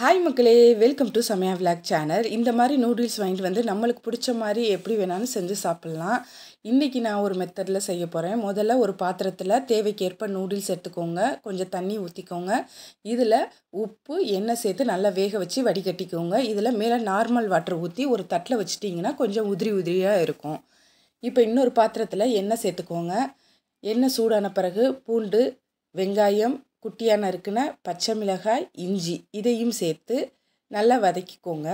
hi மக்களே welcome to Samaya vlog channel இந்த மாதிரி நூடுல்ஸ் வாங்கிட்டு வந்து நம்மளுக்கு பிடிச்ச மாதிரி எப்படி வேணாலும் செஞ்சு சாப்பிட்லாம் இன்றைக்கி நான் ஒரு மெத்தடில் செய்ய போகிறேன் முதல்ல ஒரு பாத்திரத்தில் தேவைக்கேற்ப நூடுல்ஸ் எடுத்துக்கோங்க கொஞ்சம் தண்ணி ஊற்றிக்கோங்க இதில் உப்பு எண்ணெய் சேர்த்து நல்லா வேக வச்சு வடிகட்டிக்கோங்க இதில் மேலே நார்மல் வாட்டர் ஊற்றி ஒரு தட்டில் வச்சுட்டிங்கன்னா கொஞ்சம் உதிரி உதிரியாக இருக்கும் இப்போ இன்னொரு பாத்திரத்தில் எண்ணெய் சேர்த்துக்கோங்க எண்ணெய் சூடான பிறகு பூண்டு வெங்காயம் குட்டியாக நறுக்கின பச்சை மிளகாய் இஞ்சி இதையும் சேர்த்து நல்லா வதக்கிக்கோங்க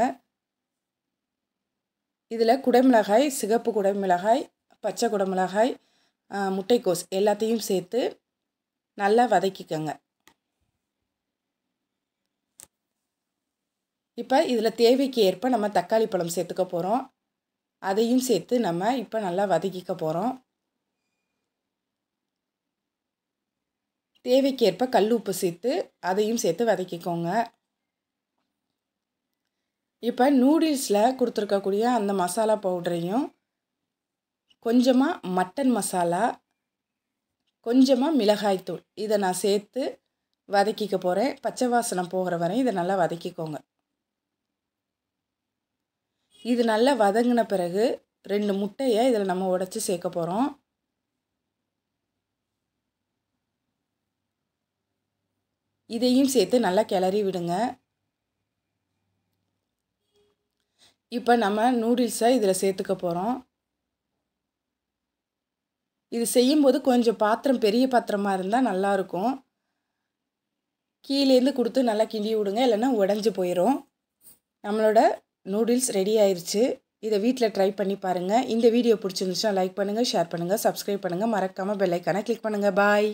இதில் குடைமிளகாய் சிகப்பு குடைமிளகாய் பச்சை குடமிளகாய் முட்டைக்கோஸ் எல்லாத்தையும் சேர்த்து நல்லா வதக்கிக்கோங்க இப்போ இதில் தேவைக்கு ஏற்ப நம்ம தக்காளி பழம் சேர்த்துக்க போகிறோம் அதையும் சேர்த்து நம்ம இப்போ நல்லா வதக்கிக்க போகிறோம் தேவைக்கேற்ப கல் உப்பு சேர்த்து அதையும் சேர்த்து வதக்கிக்கோங்க இப்போ நூடுல்ஸில் கொடுத்துருக்கக்கூடிய அந்த மசாலா பவுடரையும் கொஞ்சமாக மட்டன் மசாலா கொஞ்சமாக மிளகாய்த்தூள் இதை நான் சேர்த்து வதக்கிக்க போகிறேன் பச்சை வாசனை போகிற வரை இதை நல்லா வதக்கிக்கோங்க இது நல்லா வதங்கின பிறகு ரெண்டு முட்டையை இதில் நம்ம உடச்சி சேர்க்க போகிறோம் இதையும் சேர்த்து நல்லா கிளறி விடுங்க இப்போ நம்ம நூடுல்ஸை இதில் சேர்த்துக்க போகிறோம் இது செய்யும்போது கொஞ்சம் பாத்திரம் பெரிய பாத்திரமாக இருந்தால் நல்லாயிருக்கும் கீழேருந்து கொடுத்து நல்லா கிண்டி விடுங்க இல்லைன்னா உடஞ்சி போயிடும் நம்மளோட நூடுல்ஸ் ரெடி ஆயிடுச்சு இதை வீட்டில் ட்ரை பண்ணி பாருங்கள் இந்த வீடியோ பிடிச்சிருந்துச்சுன்னா லைக் பண்ணுங்கள் ஷேர் பண்ணுங்கள் சப்ஸ்கிரைப் பண்ணுங்கள் மறக்காமல் பெல்லைக்கான கிளிக் பண்ணுங்கள் பாய்